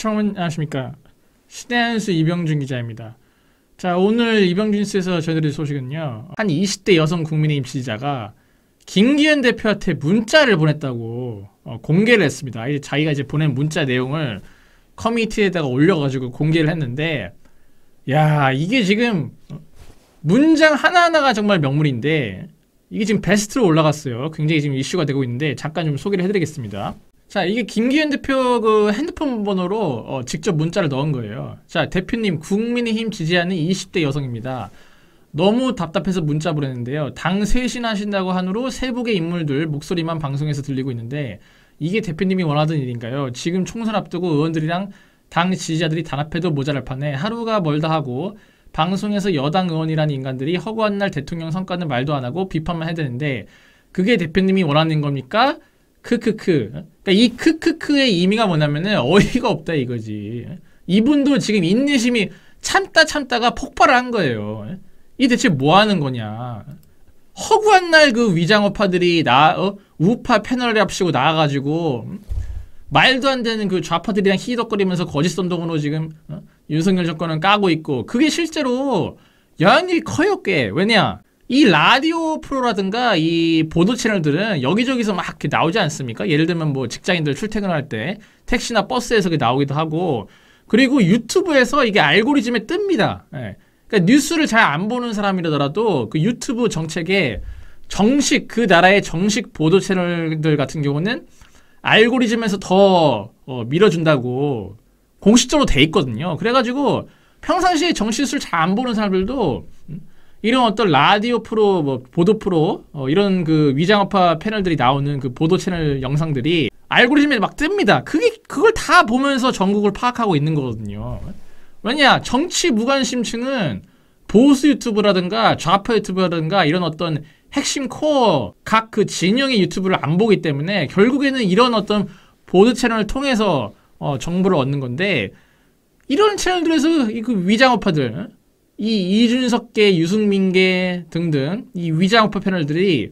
시청안녕하십니까 시대한수 이병준 기자입니다. 자 오늘 이병준씨에서 전해드릴 소식은요. 한 20대 여성 국민의힘 지지자가 김기현 대표한테 문자를 보냈다고 어, 공개를 했습니다. 자기가 이제 보낸 문자 내용을 커뮤니티에다가 올려가지고 공개를 했는데 야 이게 지금 문장 하나하나가 정말 명물인데 이게 지금 베스트로 올라갔어요. 굉장히 지금 이슈가 되고 있는데 잠깐 좀 소개를 해드리겠습니다. 자, 이게 김기현 대표 그 핸드폰 번호로 어, 직접 문자를 넣은 거예요. 자, 대표님, 국민의힘 지지하는 20대 여성입니다. 너무 답답해서 문자 보냈는데요. 당 쇄신하신다고 한 후로 세복의 인물들 목소리만 방송에서 들리고 있는데 이게 대표님이 원하던 일인가요? 지금 총선 앞두고 의원들이랑 당 지지자들이 단합해도 모자랄 판에 하루가 멀다 하고 방송에서 여당 의원이라는 인간들이 허구한 날 대통령 성과는 말도 안 하고 비판만 해야되는데 그게 대표님이 원하는 겁니까? 크크크 그러니까 이 크크크의 의미가 뭐냐면은 어이가 없다 이거지. 이분도 지금 인내심이 참다 참다가 폭발한 거예요. 이 대체 뭐 하는 거냐. 허구한 날 그 위장우파들이 나, 어? 우파 패널을 합시고 나와가지고, 음? 말도 안 되는 그 좌파들이랑 히덕거리면서 거짓 선동으로 지금, 어? 윤석열 정권은 까고 있고, 그게 실제로 영향력이 커요, 꽤. 왜냐? 이 라디오 프로라든가 이 보도 채널들은 여기저기서 막 이렇게 나오지 않습니까? 예를 들면 뭐 직장인들 출퇴근할 때 택시나 버스에서 나오기도 하고 그리고 유튜브에서 이게 알고리즘에 뜹니다. 예. 그러니까 뉴스를 잘 안 보는 사람이라더라도 그 유튜브 정책에 정식 그 나라의 정식 보도 채널들 같은 경우는 알고리즘에서 더 어, 밀어준다고 공식적으로 돼 있거든요. 그래가지고 평상시에 정시수를 잘 안 보는 사람들도 음? 이런 어떤 라디오 프로, 뭐 보도 프로 어, 이런 그위장업화 패널들이 나오는 그 보도 채널 영상들이 알고리즘에 막 뜹니다. 그게 그걸 다 보면서 전국을 파악하고 있는 거거든요. 왜냐 정치 무관심층은 보수 유튜브라든가 좌파 유튜브라든가 이런 어떤 핵심 코어 각 그 진영의 유튜브를 안 보기 때문에 결국에는 이런 어떤 보드 채널을 통해서 어, 정보를 얻는 건데 이런 채널들에서 그위장업파들 이 이준석계, 유승민계 등등 이 위장 우파 패널들이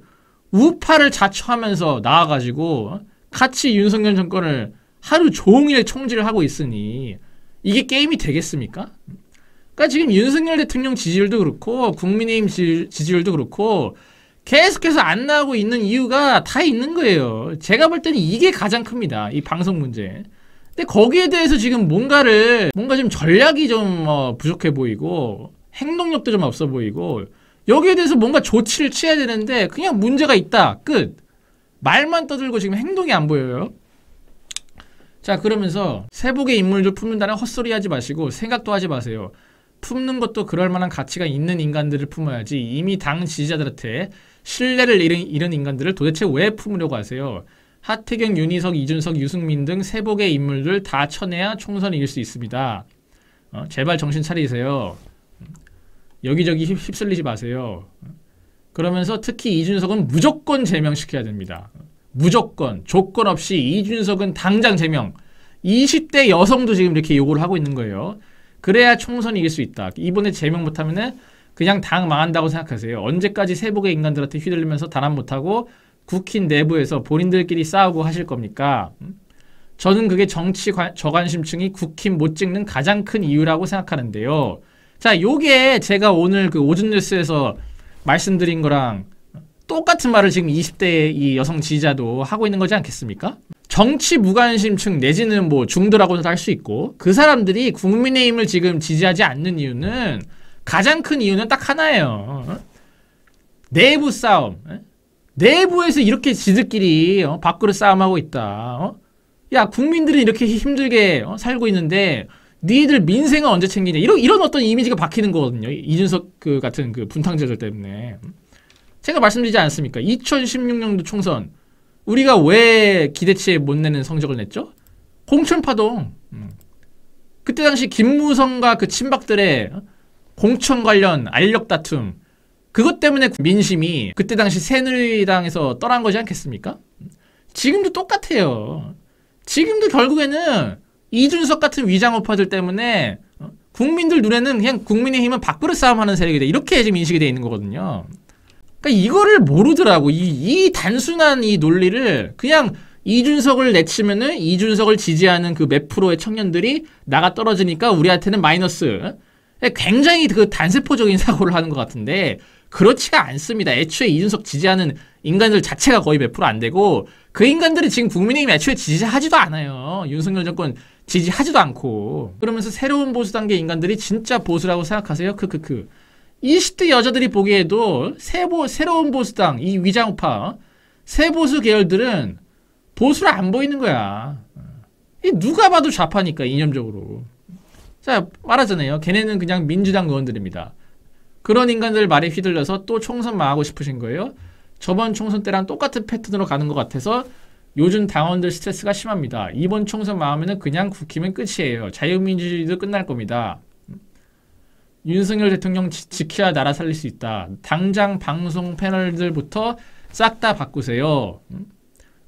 우파를 자처하면서 나와가지고 같이 윤석열 정권을 하루 종일 총질을 하고 있으니 이게 게임이 되겠습니까? 그러니까 지금 윤석열 대통령 지지율도 그렇고 국민의힘 지지율도 그렇고 계속해서 안 나오고 있는 이유가 다 있는 거예요. 제가 볼 때는 이게 가장 큽니다. 이 방송 문제. 근데 거기에 대해서 지금 뭔가를 뭔가 좀 전략이 좀 어, 부족해 보이고 행동력도 좀 없어 보이고 여기에 대해서 뭔가 조치를 취해야 되는데 그냥 문제가 있다. 끝. 말만 떠들고 지금 행동이 안 보여요. 자 그러면서 세복의 인물들 품는다는 헛소리 하지 마시고 생각도 하지 마세요. 품는 것도 그럴 만한 가치가 있는 인간들을 품어야지 이미 당 지지자들한테 신뢰를 잃은, 잃은 인간들을 도대체 왜 품으려고 하세요? 하태경, 윤희석, 이준석, 유승민 등 세복의 인물들 다 쳐내야 총선을 이길 수 있습니다. 어, 제발 정신 차리세요. 여기저기 휩쓸리지 마세요. 그러면서 특히 이준석은 무조건 제명시켜야 됩니다. 무조건 조건 없이 이준석은 당장 제명. 20대 여성도 지금 이렇게 요구를 하고 있는 거예요. 그래야 총선 이길 이수 있다. 이번에 제명 못하면 그냥 당 망한다고 생각하세요. 언제까지 세복의 인간들한테 휘둘리면서 단합 못하고 국힌 내부에서 본인들끼리 싸우고 하실 겁니까? 음? 저는 그게 정치 관, 저관심층이 국힌못 찍는 가장 큰 이유라고 생각하는데요. 자, 요게 제가 오늘 그 오준 뉴스에서 말씀드린 거랑 똑같은 말을 지금 20대 이 여성 지지자도 하고 있는 거지 않겠습니까? 정치 무관심층 내지는 뭐 중도라고도 할 수 있고 그 사람들이 국민의힘을 지금 지지하지 않는 이유는 가장 큰 이유는 딱 하나예요. 어? 내부 싸움. 어? 내부에서 이렇게 지들끼리 어, 밖으로 싸움하고 있다. 야 국민들은 이렇게 힘들게 살고 있는데 니들 민생은 언제 챙기냐 이런 이런 어떤 이미지가 박히는 거거든요. 이준석 그 같은 그 분탕제들 때문에 제가 말씀드리지 않습니까? 2016년도 총선 우리가 왜 기대치에 못 내는 성적을 냈죠? 공천파동 음. 그때 당시 김무성과 그 친박들의 어? 공천 관련 알력 다툼 그것 때문에 민심이 그때 당시 새누리당에서 떠난 거지 않겠습니까? 지금도 똑같아요. 지금도 결국에는 이준석 같은 위장 업퍼들 때문에 어, 국민들 눈에는 그냥 국민의힘은 밖으로 싸움하는 세력이다 이렇게 지금 인식이 돼 있는 거거든요. 그러니까 이거를 모르더라고. 이, 이 단순한 이 논리를 그냥 이준석을 내치면은 이준석을 지지하는 그 몇 프로의 청년들이 나가 떨어지니까 우리한테는 마이너스. 예, 굉장히 그 단세포적인 사고를 하는 것 같은데 그렇지가 않습니다. 애초에 이준석 지지하는 인간들 자체가 거의 몇 프로 안 되고 그 인간들이 지금 국민의힘 애초에 지지하지도 않아요. 윤석열 정권 지지하지도 않고 그러면서 새로운 보수 단계 인간들이 진짜 보수라고 생각하세요? 크크크 그, 20대 그, 그. 여자들이 보기에도 새보, 새로운 보수당 이위장파 새보수 계열들은 보수를안 보이는 거야 이 누가 봐도 좌파니까 이념적으로 자 말하잖아요 걔네는 그냥 민주당 의원들입니다 그런 인간들 말에 휘둘려서 또 총선 망하고 싶으신 거예요 저번 총선 때랑 똑같은 패턴으로 가는 것 같아서 요즘 당원들 스트레스가 심합니다. 이번 총선 마음에는 그냥 국힘은 끝이에요. 자유민주주의도 끝날 겁니다. 윤석열 대통령 지, 지켜야 나라 살릴 수 있다. 당장 방송 패널들부터 싹 다 바꾸세요. 음?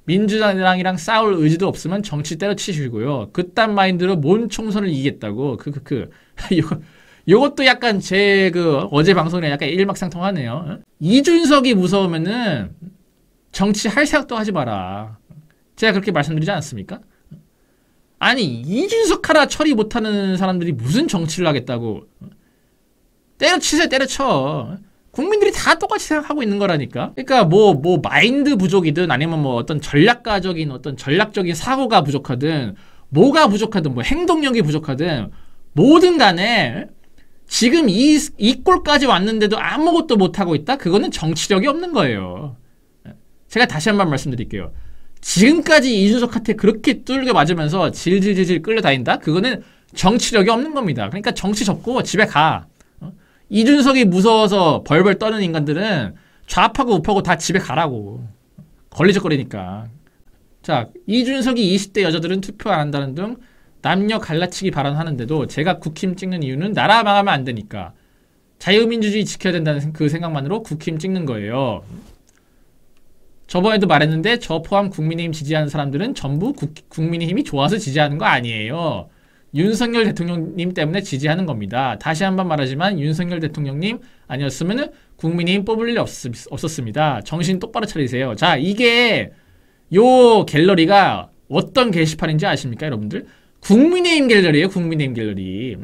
민주당이랑 싸울 의지도 없으면 정치 때려치시고요. 그딴 마인드로 뭔 총선을 이기겠다고. 크크크. 그, 그, 그. 요것도 약간 제 그 어제 방송에 약간 일막상통하네요. 이준석이 무서우면은 정치 할 생각도 하지 마라. 제가 그렇게 말씀드리지 않았습니까? 아니 이준석 하나 처리 못하는 사람들이 무슨 정치를 하겠다고 때려치세 때려쳐 국민들이 다 똑같이 생각하고 있는 거라니까 그러니까 뭐뭐 뭐 마인드 부족이든 아니면 뭐 어떤 전략가적인 어떤 전략적인 사고가 부족하든 뭐가 부족하든 뭐 행동력이 부족하든 뭐든 간에 지금 이, 이 꼴까지 왔는데도 아무것도 못하고 있다? 그거는 정치력이 없는 거예요. 제가 다시 한 번 말씀드릴게요. 지금까지 이준석한테 그렇게 뚫게 맞으면서 질질질질 끌려다닌다? 그거는 정치력이 없는 겁니다. 그러니까 정치 접고 집에 가. 어? 이준석이 무서워서 벌벌 떠는 인간들은 좌파고 우파고 다 집에 가라고. 걸리적거리니까. 자, 이준석이 20대 여자들은 투표 안 한다는 등 남녀 갈라치기 발언하는데도 제가 국힘 찍는 이유는 나라 망하면 안 되니까 자유민주주의 지켜야 된다는 그 생각만으로 국힘 찍는 거예요. 저번에도 말했는데 저 포함 국민의힘 지지하는 사람들은 전부 국, 국민의힘이 좋아서 지지하는 거 아니에요. 윤석열 대통령님 때문에 지지하는 겁니다. 다시 한 번 말하지만 윤석열 대통령님 아니었으면 국민의힘 뽑을 일 없, 없었습니다. 정신 똑바로 차리세요. 자 이게 요 갤러리가 어떤 게시판인지 아십니까 여러분들? 국민의힘 갤러리에요 국민의힘 갤러리.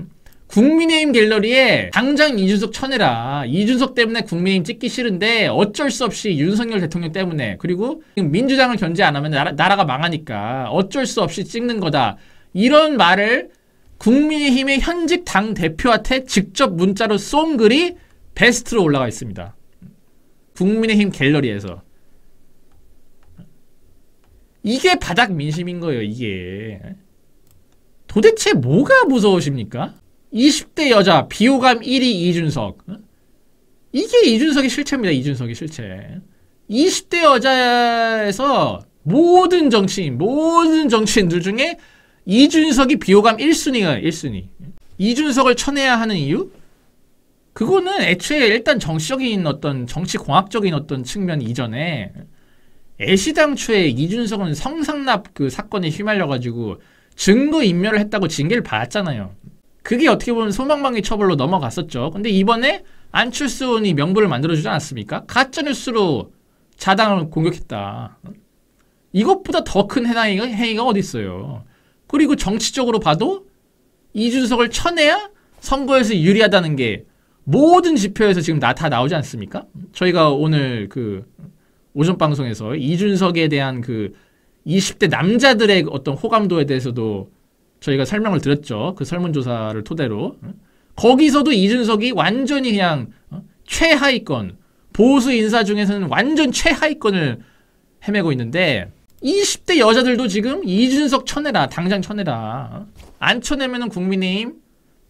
국민의힘 갤러리에 당장 이준석 쳐내라. 이준석 때문에 국민의힘 찍기 싫은데 어쩔 수 없이 윤석열 대통령 때문에 그리고 민주당을 견제 안 하면 나라, 나라가 망하니까 어쩔 수 없이 찍는 거다. 이런 말을 국민의힘의 현직 당 대표한테 직접 문자로 쏜 글이 베스트로 올라가 있습니다. 국민의힘 갤러리에서 이게 바닥 민심인 거예요. 이게 도대체 뭐가 무서우십니까? 20대 여자 비호감 1위 이준석 이게 이준석의 실체입니다. 이준석의 실체. 20대 여자에서 모든 정치인, 모든 정치인들 중에 이준석이 비호감 1순위가 1순위. 이준석을 쳐내야 하는 이유? 그거는 애초에 일단 정치적인 어떤 정치공학적인 어떤 측면 이전에 애시당초에 이준석은 성상납 그 사건에 휘말려가지고 증거인멸을 했다고 징계를 받았잖아요. 그게 어떻게 보면 소망망이 처벌로 넘어갔었죠. 근데 이번에 안출수원이명부를 만들어주지 않았습니까? 가짜뉴스로 자당을 공격했다. 이것보다 더큰 행위가, 행위가 어디 있어요. 그리고 정치적으로 봐도 이준석을 쳐내야 선거에서 유리하다는 게 모든 지표에서 지금 나, 타 나오지 않습니까? 저희가 오늘 그 오전 방송에서 이준석에 대한 그 20대 남자들의 어떤 호감도에 대해서도 저희가 설명을 드렸죠. 그 설문조사를 토대로. 거기서도 이준석이 완전히 그냥 어? 최하위권, 보수 인사 중에서는 완전 최하위권을 헤매고 있는데 20대 여자들도 지금 이준석 쳐내라, 당장 쳐내라. 어? 안 쳐내면은 국민의힘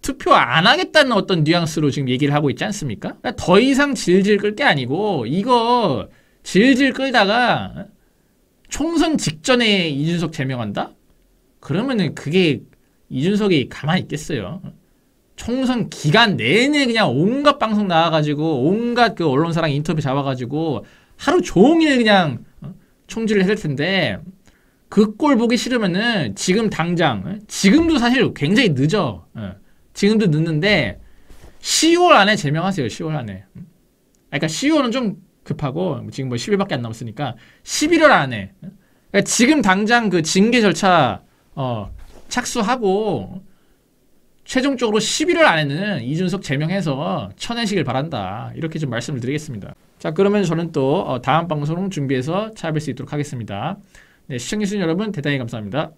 투표 안 하겠다는 어떤 뉘앙스로 지금 얘기를 하고 있지 않습니까? 그러니까 더 이상 질질 끌 게 아니고 이거 질질 끌다가 어? 총선 직전에 이준석 제명한다? 그러면은 그게 이준석이 가만히 있겠어요. 총선 기간 내내 그냥 온갖 방송 나와가지고 온갖 그 언론사랑 인터뷰 잡아가지고 하루 종일 그냥 어? 총질을 했을 텐데 그 꼴 보기 싫으면은 지금 당장 어? 지금도 사실 굉장히 늦어 어. 지금도 늦는데 10월 안에 제명하세요 10월 안에 음. 아, 그러니까 10월은 좀 급하고 지금 뭐 10일밖에 안 남았으니까 11월 안에 그러니까 지금 당장 그 징계 절차 어, 착수하고 최종적으로 11월 안에는 이준석 제명해서 쳐내시길 바란다. 이렇게 좀 말씀을 드리겠습니다. 자 그러면 저는 또 어, 다음 방송 준비해서 찾아뵐 수 있도록 하겠습니다. 네, 시청해주신 여러분 대단히 감사합니다.